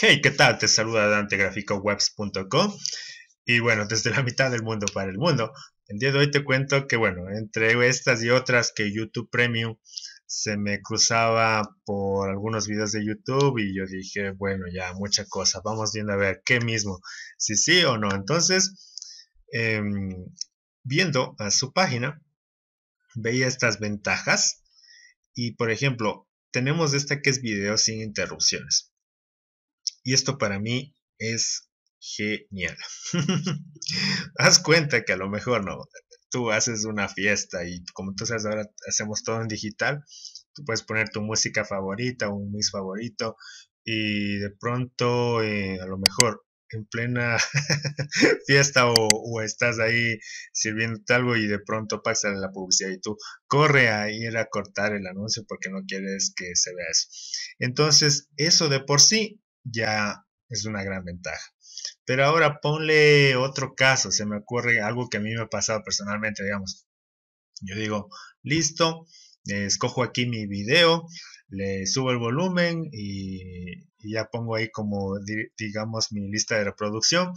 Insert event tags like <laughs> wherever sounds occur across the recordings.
Hey, ¿qué tal? Te saluda Dante webs.com y bueno, desde la mitad del mundo para el mundo. El día de hoy te cuento que bueno, entre estas y otras que YouTube Premium se me cruzaba por algunos videos de YouTube y yo dije, bueno, ya mucha cosa, vamos viendo a ver qué mismo, si sí o no. Entonces, em, viendo a su página, veía estas ventajas y por ejemplo, tenemos esta que es video sin interrupciones. Y esto para mí es genial. <laughs> Haz cuenta que a lo mejor no. Tú haces una fiesta y como tú sabes ahora hacemos todo en digital, tú puedes poner tu música favorita, un mix favorito y de pronto eh, a lo mejor en plena <laughs> fiesta o, estás ahí sirviéndote algo y de pronto pasa la publicidad y tú corre a ir a cortar el anuncio porque no quieres que se vea eso. Entonces, eso de por sí ya es una gran ventaja. Pero ahora ponle otro caso, se me ocurre algo que a mí me ha pasado personalmente, digamos. Yo digo, listo, escojo aquí mi video, le subo el volumen y y ya pongo ahí como, digamos, mi lista de reproducción.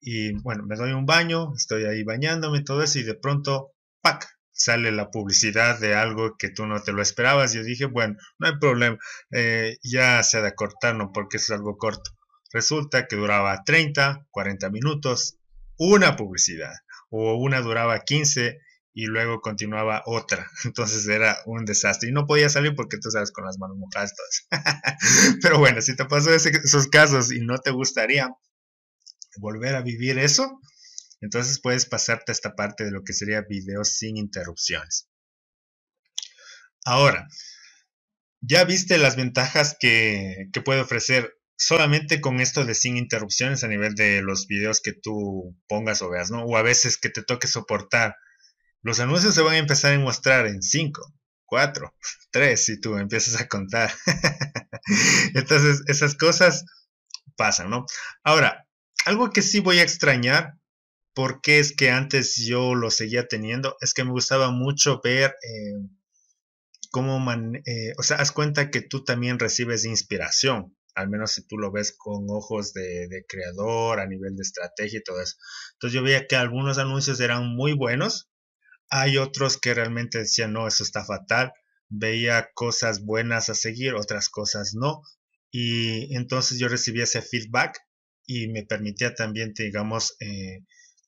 Y bueno, me doy un baño, estoy ahí bañándome todo eso y de pronto, ¡pac! sale la publicidad de algo que tú no te lo esperabas. Yo dije, bueno, no hay problema, eh, ya se ha de ¿no? porque es algo corto. Resulta que duraba 30, 40 minutos una publicidad, o una duraba 15 y luego continuaba otra. <laughs> Entonces era un desastre. Y no podía salir porque tú sabes, con las manos mojadas. <laughs> Pero bueno, si te pasó esos casos y no te gustaría volver a vivir eso, entonces puedes pasarte a esta parte de lo que sería videos sin interrupciones. Ahora, ya viste las ventajas que, que puede ofrecer solamente con esto de sin interrupciones a nivel de los videos que tú pongas o veas, ¿no? O a veces que te toque soportar los anuncios se van a empezar a mostrar en 5, 4, 3, si tú empiezas a contar. <laughs> Entonces, esas cosas pasan, ¿no? Ahora, algo que sí voy a extrañar, porque es que antes yo lo seguía teniendo, es que me gustaba mucho ver eh, cómo, eh, o sea, haz cuenta que tú también recibes inspiración, al menos si tú lo ves con ojos de, de creador a nivel de estrategia y todo eso. Entonces yo veía que algunos anuncios eran muy buenos, hay otros que realmente decían, no, eso está fatal, veía cosas buenas a seguir, otras cosas no. Y entonces yo recibía ese feedback y me permitía también, digamos, eh,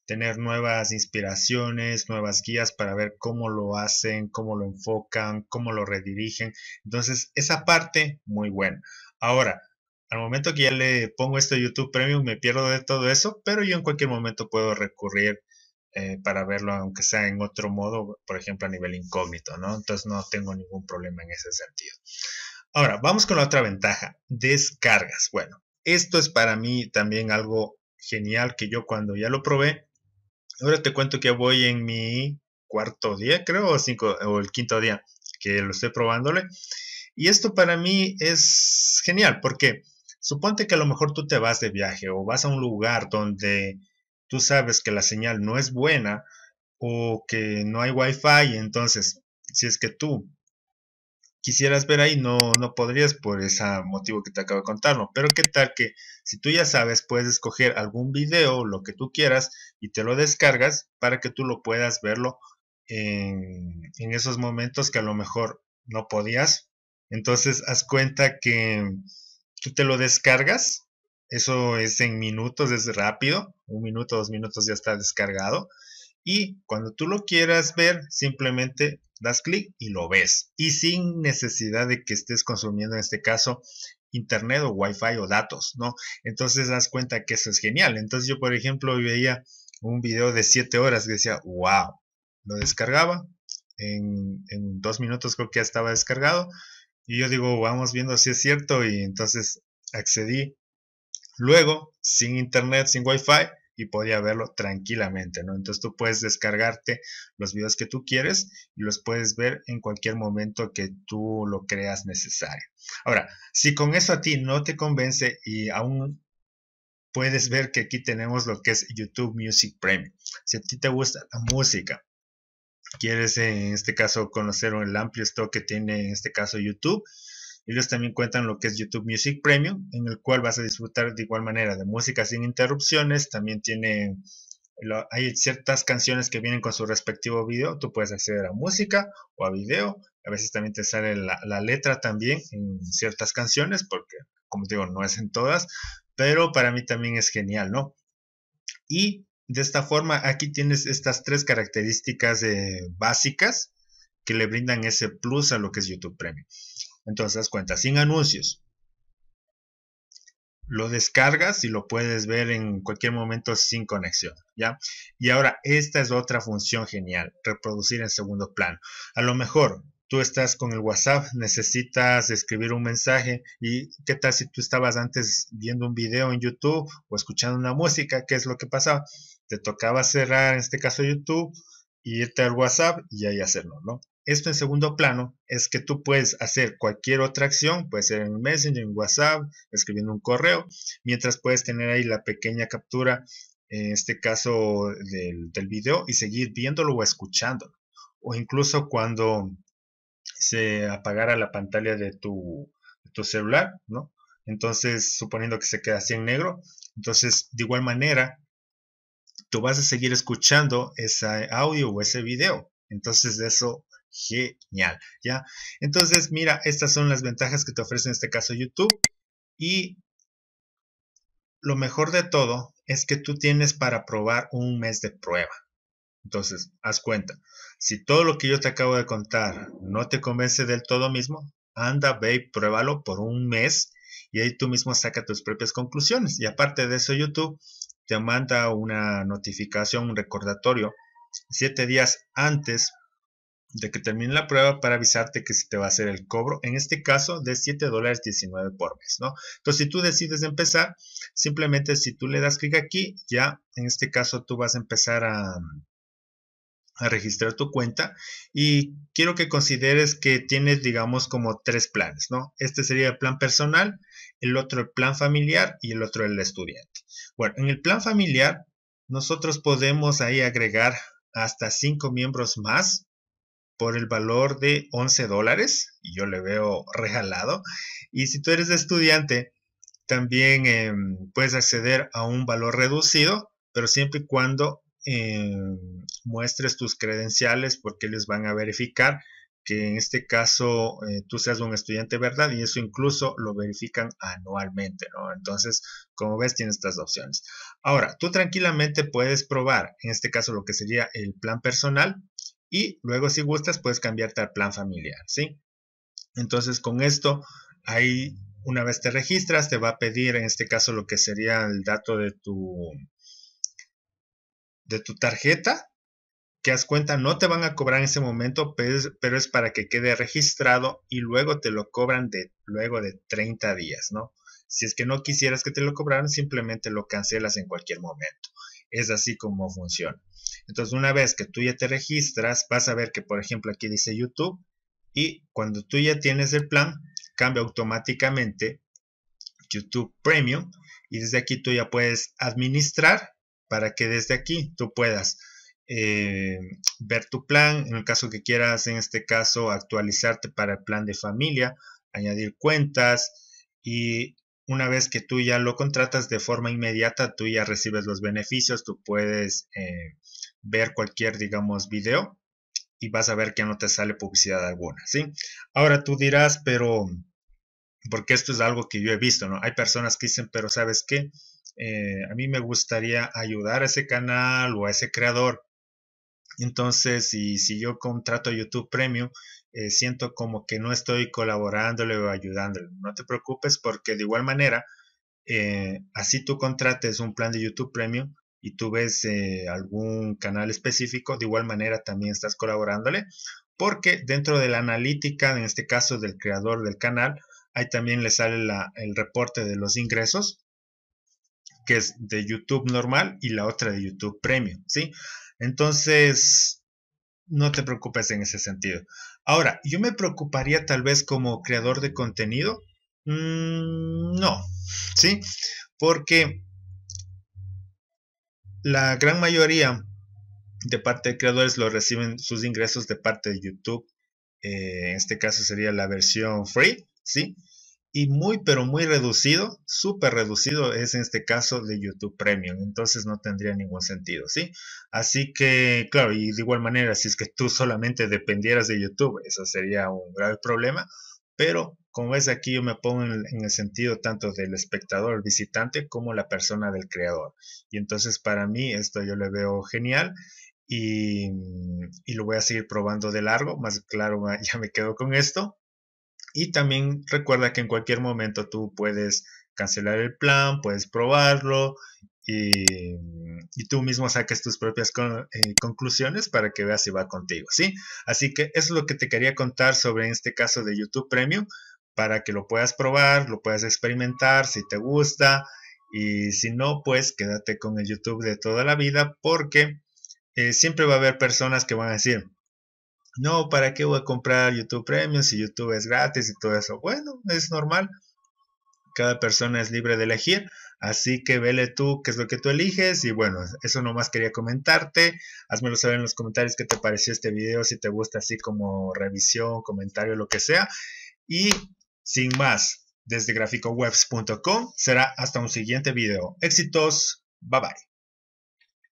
tener nuevas inspiraciones, nuevas guías para ver cómo lo hacen, cómo lo enfocan, cómo lo redirigen. Entonces, esa parte, muy buena. Ahora, al momento que ya le pongo esto YouTube Premium, me pierdo de todo eso, pero yo en cualquier momento puedo recurrir eh, para verlo, aunque sea en otro modo, por ejemplo, a nivel incógnito, ¿no? Entonces no tengo ningún problema en ese sentido. Ahora, vamos con la otra ventaja, descargas. Bueno, esto es para mí también algo genial que yo cuando ya lo probé, ahora te cuento que voy en mi cuarto día, creo, o, o el quinto día que lo estoy probándole. Y esto para mí es genial porque suponte que a lo mejor tú te vas de viaje o vas a un lugar donde tú sabes que la señal no es buena o que no hay wifi, entonces si es que tú quisieras ver ahí, no, no podrías por ese motivo que te acabo de contarlo. Pero qué tal que si tú ya sabes, puedes escoger algún video, lo que tú quieras, y te lo descargas para que tú lo puedas verlo en esos momentos que a lo mejor no podías. Entonces, haz cuenta que tú te lo descargas eso es en minutos, es rápido. Un minuto, dos minutos ya está descargado. Y cuando tú lo quieras ver, simplemente das clic y lo ves. Y sin necesidad de que estés consumiendo, en este caso, internet o wifi o datos, ¿no? Entonces das cuenta que eso es genial. Entonces yo, por ejemplo, veía un video de siete horas que decía, wow, lo descargaba. En, en dos minutos creo que ya estaba descargado. Y yo digo, vamos viendo si es cierto. Y entonces accedí Luego, sin internet, sin wifi, y podía verlo tranquilamente, ¿no? Entonces tú puedes descargarte los videos que tú quieres y los puedes ver en cualquier momento que tú lo creas necesario. Ahora, si con eso a ti no te convence y aún puedes ver que aquí tenemos lo que es YouTube Music Premium. Si a ti te gusta la música, quieres en este caso conocer el amplio stock que tiene en este caso YouTube, ellos también cuentan lo que es YouTube Music Premium, en el cual vas a disfrutar de igual manera de música sin interrupciones. También tiene, hay ciertas canciones que vienen con su respectivo video. Tú puedes acceder a música o a video. A veces también te sale la, letra también en ciertas canciones, porque como digo, no es en todas, pero para mí también es genial, ¿no? Y de esta forma, aquí tienes estas tres características básicas que le brindan ese plus a lo que es YouTube Premium. Entonces cuenta sin anuncios. Lo descargas y lo puedes ver en cualquier momento sin conexión, ¿ya? Y ahora, esta es otra función genial, reproducir en segundo plano. A lo mejor tú estás con el WhatsApp, necesitas escribir un mensaje y qué tal si tú estabas antes viendo un video en YouTube o escuchando una música, ¿qué es lo que pasaba? Te tocaba cerrar, en este caso YouTube, y irte al WhatsApp y ahí hacerlo, ¿no? Esto en segundo plano es que tú puedes hacer cualquier otra acción, puede ser en Messenger, en WhatsApp, escribiendo un correo, mientras puedes tener ahí la pequeña captura, en este caso del, del video, y seguir viéndolo o escuchándolo. O incluso cuando se apagara la pantalla de tu, de tu celular, ¿no? Entonces, suponiendo que se queda así en negro, entonces de igual manera, tú vas a seguir escuchando ese audio o ese video. Entonces, de eso genial, ¿ya? Entonces, mira, estas son las ventajas que te ofrece en este caso YouTube y lo mejor de todo es que tú tienes para probar un mes de prueba. Entonces, haz cuenta, si todo lo que yo te acabo de contar no te convence del todo mismo, anda, ve y pruébalo por un mes y ahí tú mismo saca tus propias conclusiones. Y aparte de eso, YouTube te manda una notificación, un recordatorio, siete días antes de que termine la prueba para avisarte que se te va a hacer el cobro, en este caso de 7 dólares 19 por mes, ¿no? Entonces, si tú decides empezar, simplemente si tú le das clic aquí, ya en este caso tú vas a empezar a, a registrar tu cuenta y quiero que consideres que tienes digamos como tres planes, ¿no? Este sería el plan personal, el otro el plan familiar y el otro el estudiante. Bueno, en el plan familiar nosotros podemos ahí agregar hasta cinco miembros más por el valor de 11 dólares, y yo le veo regalado. Y si tú eres estudiante, también em, puedes acceder a un valor reducido, pero siempre y cuando em, muestres tus credenciales, porque les van a verificar que en este caso eh, tú seas un estudiante, ¿verdad? Y eso incluso lo verifican anualmente, ¿no? Entonces, como ves, tienes estas opciones. Ahora, tú tranquilamente puedes probar, en este caso, lo que sería el plan personal, y luego si gustas puedes cambiarte al plan familiar, ¿sí? Entonces con esto, ahí una vez te registras, te va a pedir en este caso lo que sería el dato de tu, de tu tarjeta, que haz cuenta no te van a cobrar en ese momento, pues, pero es para que quede registrado y luego te lo cobran de, luego de 30 días, ¿no? Si es que no quisieras que te lo cobraran, simplemente lo cancelas en cualquier momento. Es así como funciona. Entonces, una vez que tú ya te registras, vas a ver que, por ejemplo, aquí dice YouTube y cuando tú ya tienes el plan, cambia automáticamente YouTube Premium y desde aquí tú ya puedes administrar para que desde aquí tú puedas eh, ver tu plan, en el caso que quieras, en este caso, actualizarte para el plan de familia, añadir cuentas y una vez que tú ya lo contratas de forma inmediata, tú ya recibes los beneficios, tú puedes eh, ver cualquier, digamos, video y vas a ver que no te sale publicidad alguna, ¿sí? Ahora tú dirás, pero, porque esto es algo que yo he visto, ¿no? Hay personas que dicen, pero ¿sabes qué? Eh, a mí me gustaría ayudar a ese canal o a ese creador entonces, si, yo contrato YouTube Premium, eh, siento como que no estoy colaborándole o ayudándole. No te preocupes porque de igual manera, eh, así tú contrates un plan de YouTube Premium y tú ves eh, algún canal específico, de igual manera también estás colaborándole porque dentro de la analítica, en este caso del creador del canal, ahí también le sale el reporte de los ingresos que es de YouTube normal y la otra de YouTube Premium, ¿sí? Entonces, no te preocupes en ese sentido. Ahora, yo me preocuparía tal vez como creador de contenido. Mm, no, ¿sí? Porque la gran mayoría de parte de creadores lo reciben sus ingresos de parte de YouTube. Eh, en este caso sería la versión free, ¿sí? y muy, pero muy reducido, súper reducido es en este caso de YouTube Premium. Entonces no tendría ningún sentido, ¿sí? Así que, claro, y de igual manera, si es que tú solamente dependieras de YouTube, eso sería un grave problema. Pero, como ves aquí, yo me pongo en el, sentido tanto del espectador, visitante, como la persona del creador. Y entonces, para mí, esto yo le veo genial. y, lo voy a seguir probando de largo. Más claro, <laughs> ya me quedo con esto. Y también recuerda que en cualquier momento tú puedes cancelar el plan, puedes probarlo y, tú mismo saques tus propias eh, conclusiones para que veas si va contigo, ¿sí? Así que eso es lo que te quería contar sobre este caso de YouTube Premium para que lo puedas probar, lo puedas experimentar, si te gusta y si no, pues quédate con el YouTube de toda la vida porque eh, siempre va a haber personas que van a decir, no, ¿para qué voy a comprar YouTube Premium si YouTube es gratis y todo eso? Bueno, es normal. Cada persona es libre de elegir, así que vele tú qué es lo que tú eliges y bueno, eso nomás quería comentarte. Hazmelo saber en los comentarios qué te pareció este video, si te gusta así como revisión, comentario, lo que sea. Y sin más, desde graficowebs.com será hasta un siguiente video. Éxitos, bye bye.